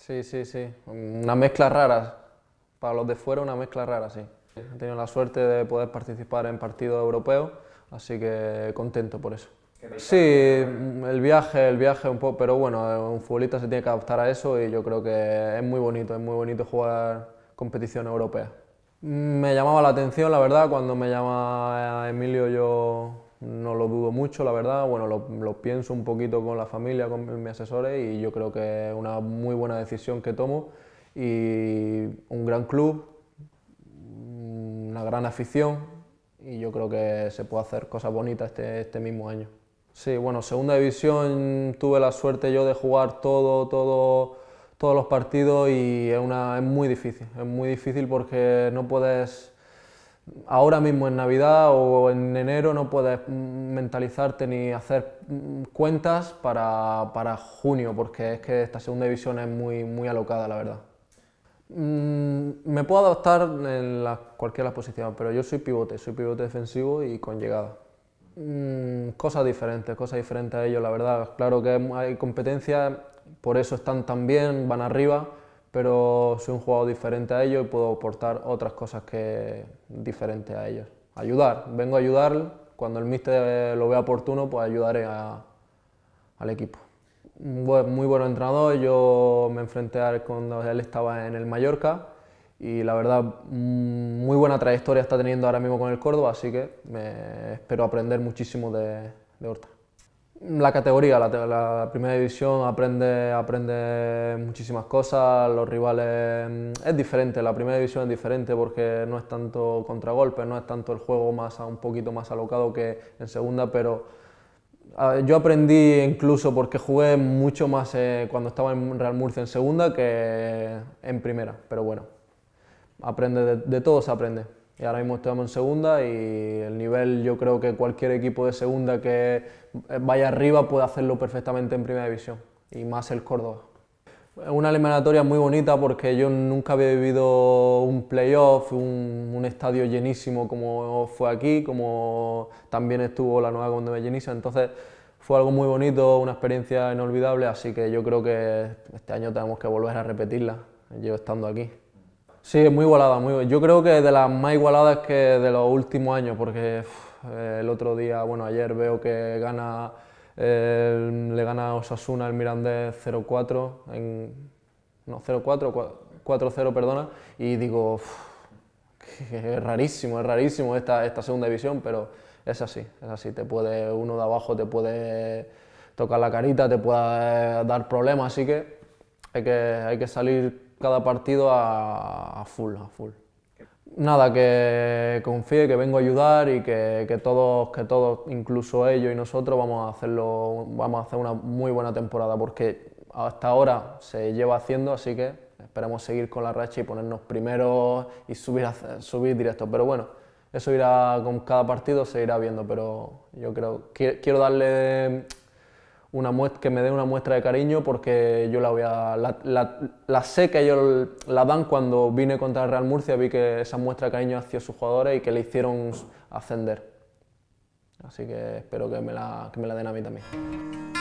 Sí, sí, sí. Una mezcla rara. Para los de fuera, una mezcla rara, sí. He tenido la suerte de poder participar en partidos europeos, así que contento por eso. Sí, el viaje, el viaje un poco, pero bueno, un futbolista se tiene que adaptar a eso y yo creo que es muy bonito, es muy bonito jugar competición europea. Me llamaba la atención, la verdad, cuando me llama Emilio yo no lo dudo mucho, la verdad. Bueno, lo, pienso un poquito con la familia, con mis asesores y yo creo que es una muy buena decisión que tomo. Y un gran club, una gran afición y yo creo que se puede hacer cosas bonitas este, este, mismo año. Sí, bueno, segunda división tuve la suerte yo de jugar todo, todo, todos los partidos y es, una, es muy difícil. Es muy difícil porque no puedes ahora mismo en Navidad o en enero no puedes mentalizarte ni hacer mm, cuentas para, para junio, porque es que esta segunda división es muy, muy alocada, la verdad. Mm, me puedo adaptar en cualquiera de las posiciones, pero yo soy pivote, soy pivote defensivo y con llegada. Mm, cosas diferentes, cosas diferentes a ellos, la verdad. Claro que hay competencia, por eso están tan bien, van arriba pero soy un jugador diferente a ellos y puedo aportar otras cosas que diferentes a ellos. Ayudar, vengo a ayudar, cuando el míster eh, lo vea oportuno, pues ayudaré al equipo. muy buen entrenador, yo me enfrenté a él cuando él estaba en el Mallorca y la verdad mm, muy buena trayectoria está teniendo ahora mismo con el Córdoba, así que me espero aprender muchísimo de, de Horta la categoría, la, primera división, aprende, aprende muchísimas cosas, los rivales mm, es diferente, la primera división es diferente porque no es tanto contragolpe, no es tanto el juego más un poquito más alocado que en segunda, pero yo aprendí incluso porque jugué mucho más eh, cuando estaba en Real Murcia en segunda que en primera, pero bueno, aprende de, de todo se aprende y ahora mismo estamos en segunda y el nivel yo creo que cualquier equipo de segunda que vaya arriba puede hacerlo perfectamente en primera división y más el Córdoba. Una eliminatoria muy bonita porque yo nunca había vivido un playoff, un, estadio llenísimo como fue aquí, como también estuvo la nueva cuando entonces fue algo muy bonito, una experiencia inolvidable, así que yo creo que este año tenemos que volver a repetirla, yo estando aquí. Sí, es muy igualada. Muy, yo creo que de las más igualadas que de los últimos años, porque eh, el otro día, bueno, ayer veo que gana, eh, le gana Osasuna el Mirandés 0-4, en, no, 0-4, 4-0, perdona, y digo, es rarísimo, es rarísimo esta, esta segunda división, pero es así, es así, te puede, uno de abajo te puede tocar la carita, te puede dar problemas, así que hay que, hay que salir cada partido a, full, a full. Nada, que confíe, que vengo a ayudar y que, todos, que todos, incluso ellos y nosotros, vamos a hacerlo, vamos a hacer una muy buena temporada porque hasta ahora se lleva haciendo, así que esperemos seguir con la racha y ponernos primeros y subir, subir directo. Pero bueno, eso irá con cada partido, se irá viendo, pero yo creo, quiero darle una muestra, que me dé una muestra de cariño porque yo la voy a. La, sé que ellos la dan cuando vine contra el Real Murcia, vi que esa muestra de cariño hacia sus jugadores y que le hicieron ascender. Así que espero que me la, que me la den a mí también.